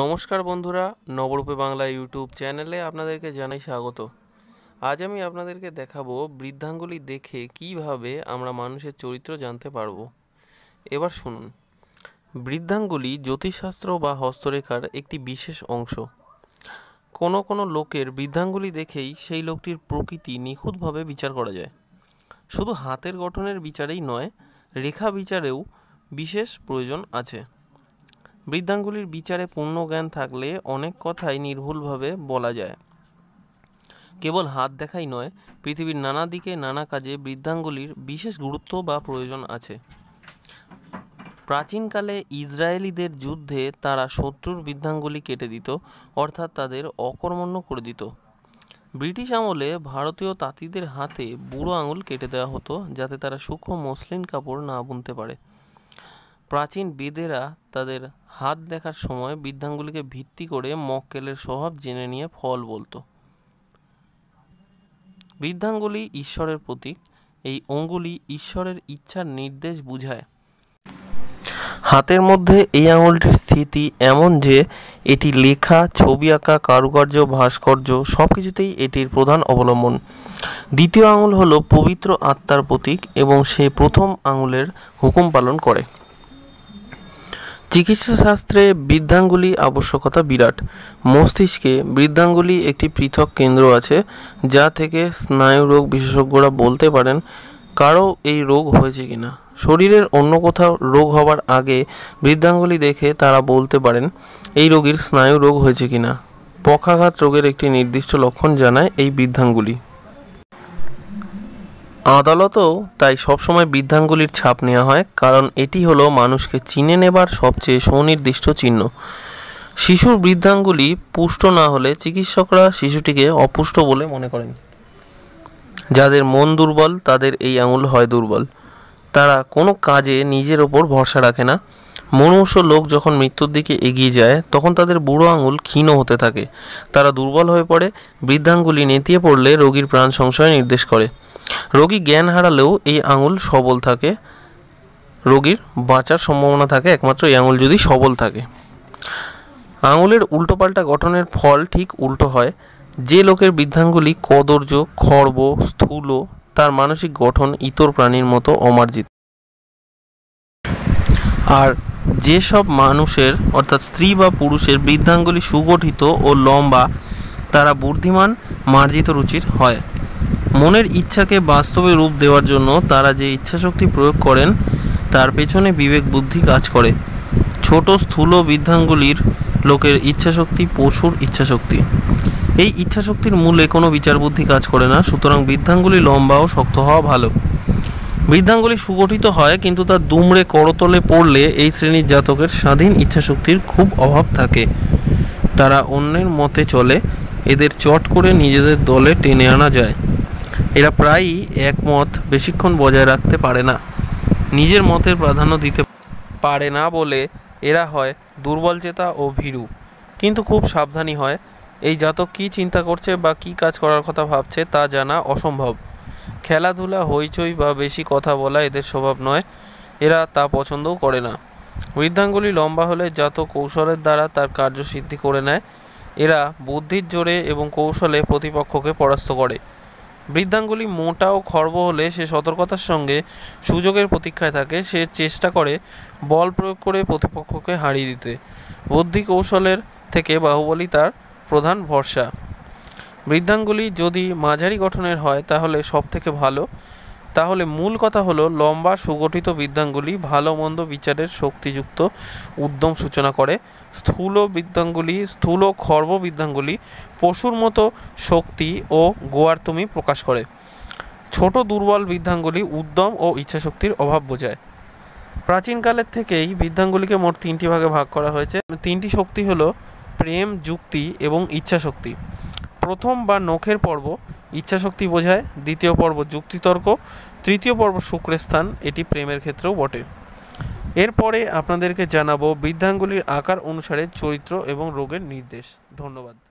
নমস্কার বন্ধুরা নবরূপে বাংলা ইউটিউব চ্যানেলে আপনাদেরকে জানাই স্বাগত আজ আমি আপনাদেরকে দেখাবো বৃদ্ধাঙ্গুলি দেখে কিভাবে আমরা মানুষের চরিত্র জানতে পারব এবার শুনুন বৃদ্ধাঙ্গুলি জ্যোতিষশাস্ত্র বা হস্তরেখার একটি বিশেষ অংশ কোনো কোনো লোকের বৃদ্ধাঙ্গুলি দেখেই সেই লোকটির প্রকৃতি নিখুঁতভাবে বিচার করা যায় শুধু হাতের গঠনের বিচারেই নয় রেখা বিচারেও বিশেষ প্রয়োজন আছে বৃদ্ধাঙ্গুলির বিচারে পূর্ণ জ্ঞান থাকলে অনেক কথাই নির্ভুলভাবে বলা যায় কেবল হাত দেখাই নয় পৃথিবীর নানা দিকে নানা কাজে বৃদ্ধাঙ্গুলির বিশেষ গুরুত্ব বা প্রয়োজন আছে প্রাচীনকালে ইসরায়েলিদের যুদ্ধে তারা শত্রুর বৃদ্ধাঙ্গুলি কেটে দিত অর্থাৎ তাদের অকর্মণ্য করে দিত ব্রিটিশ আমলে ভারতীয় তাঁতিদের হাতে বুড়ো আঙুল কেটে দেওয়া হতো যাতে তারা সূক্ষ্ম মসলিন কাপড় না বুনতে পারে প্রাচীন বেদেরা তাদের হাত দেখার সময় বৃদ্ধাঙ্গুলিকে ভিত্তি করে মক্কেলের স্বভাব জেনে নিয়ে ফল বলতো বৃদ্ধাঙ্গুলি ঈশ্বরের প্রতীক এই অঙ্গুলি ঈশ্বরের ইচ্ছার নির্দেশ বুঝায় হাতের মধ্যে এই আঙুলটির স্থিতি এমন যে এটি লেখা ছবি আঁকা কারুকার্য ভাস্কর্য সব কিছুতেই এটির প্রধান অবলম্বন দ্বিতীয় আঙুল হলো পবিত্র আত্মার প্রতীক এবং সে প্রথম আঙুলের হুকুম পালন করে চিকিৎসাশাস্ত্রে বৃদ্ধাঙ্গুলি আবশ্যকতা বিরাট মস্তিষ্কে বৃদ্ধাঙ্গুলি একটি পৃথক কেন্দ্র আছে যা থেকে স্নায়ুরোগ বিশেষজ্ঞরা বলতে পারেন কারও এই রোগ হয়েছে কিনা শরীরের অন্য কোথাও রোগ হবার আগে বৃদ্ধাঙ্গুলি দেখে তারা বলতে পারেন এই রোগীর স্নায়ু রোগ হয়েছে কিনা পক্ষাঘাত রোগের একটি নির্দিষ্ট লক্ষণ জানায় এই বৃদ্ধাঙ্গুলি আদালতও তাই সবসময় বৃদ্ধাঙ্গুলির ছাপ নেওয়া হয় কারণ এটি হলো মানুষকে চিনে নেবার সবচেয়ে সুনির্দিষ্ট চিহ্ন শিশুর বৃদ্ধাঙ্গুলি পুষ্ট না হলে চিকিৎসকরা শিশুটিকে অপুষ্ট বলে মনে করেন যাদের মন দুর্বল তাদের এই আঙুল হয় দুর্বল তারা কোনো কাজে নিজের ওপর ভরসা রাখে না মনুষ্য লোক যখন মৃত্যুর দিকে এগিয়ে যায় তখন তাদের বুড়ো আঙুল ক্ষীণ হতে থাকে তারা দুর্বল হয়ে পড়ে বৃদ্ধাঙ্গুলি নেতিয়ে পড়লে রোগীর প্রাণ সংশয় নির্দেশ করে রোগী জ্ঞান হারালেও এই আঙুল সবল থাকে রোগীর বাঁচার সম্ভাবনা থাকে একমাত্র এই আঙুল যদি সবল থাকে আঙুলের উল্টোপাল্টা গঠনের ফল ঠিক উল্টো হয় যে লোকের বৃদ্ধাঙ্গুলি কদর্য খর্ব স্থূল তার মানসিক গঠন ইতর প্রাণীর মতো অমার্জিত আর যেসব মানুষের অর্থাৎ স্ত্রী বা পুরুষের বৃদ্ধাঙ্গুলি সুগঠিত ও লম্বা তারা বুদ্ধিমান মার্জিত রুচির হয় মনের ইচ্ছাকে বাস্তবে রূপ দেওয়ার জন্য তারা যে ইচ্ছাশক্তি প্রয়োগ করেন তার পেছনে বিবেক বুদ্ধি কাজ করে ছোট স্থূল বৃদ্ধাঙ্গুলির লোকের ইচ্ছাশক্তি পশুর ইচ্ছাশক্তি এই ইচ্ছাশক্তির মূলে কোনো বুদ্ধি কাজ করে না সুতরাং বৃদ্ধাঙ্গুলি লম্বা ও শক্ত হওয়া ভালো বৃদ্ধাঙ্গুলি সুগঠিত হয় কিন্তু তার দুমড়ে করতলে পড়লে এই শ্রেণীর জাতকের স্বাধীন ইচ্ছাশক্তির খুব অভাব থাকে তারা অন্যের মতে চলে এদের চট করে নিজেদের দলে টেনে আনা যায় এরা প্রায়ই একমত বেশিক্ষণ বজায় রাখতে পারে না নিজের মতের প্রাধান্য দিতে পারে না বলে এরা হয় দুর্বল চেতা ও ভীরু কিন্তু খুব সাবধানী হয় এই জাতক কী চিন্তা করছে বা কী কাজ করার কথা ভাবছে তা জানা অসম্ভব খেলাধুলা হইচই বা বেশি কথা বলা এদের স্বভাব নয় এরা তা পছন্দও করে না বৃদ্ধাঙ্গুলি লম্বা হলে জাত কৌশলের দ্বারা তার কার্যসিদ্ধি করে নেয় এরা বুদ্ধির জোরে এবং কৌশলে প্রতিপক্ষকে পরাস্ত করে বৃদ্ধাঙ্গুলি মোটা ও খর্ব হলে সে সতর্কতার সঙ্গে সুযোগের প্রতীক্ষায় থাকে সে চেষ্টা করে বল প্রয়োগ করে প্রতিপক্ষকে হারিয়ে দিতে বুদ্ধি কৌশলের থেকে বাহুবলী তার প্রধান ভরসা বৃদ্ধাঙ্গুলি যদি মাঝারি গঠনের হয় তাহলে সব থেকে ভালো তাহলে মূল কথা হলো লম্বা সুগঠিত বৃদ্ধাঙ্গুলি ভালো মন্দ বিচারের শক্তিযুক্ত উদ্যম সূচনা করে স্থূল বৃদ্ধাঙ্গুলি স্থূল খর্ব বৃদ্ধাঙ্গুলি পশুর মতো শক্তি ও গোয়ারতুমি প্রকাশ করে ছোট দুর্বল বৃদ্ধাঙ্গুলি উদ্যম ও ইচ্ছাশক্তির অভাব বোঝায় প্রাচীনকালের থেকেই বৃদ্ধাঙ্গুলিকে মোট তিনটি ভাগে ভাগ করা হয়েছে তিনটি শক্তি হলো প্রেম যুক্তি এবং ইচ্ছাশক্তি প্রথম বা নখের পর্ব ইচ্ছাশক্তি বোঝায় দ্বিতীয় পর্ব যুক্তিতর্ক তৃতীয় পর্ব শুক্রের স্থান এটি প্রেমের ক্ষেত্রেও বটে এরপরে আপনাদেরকে জানাবো বৃদ্ধাঙ্গুলির আকার অনুসারে চরিত্র এবং রোগের নির্দেশ ধন্যবাদ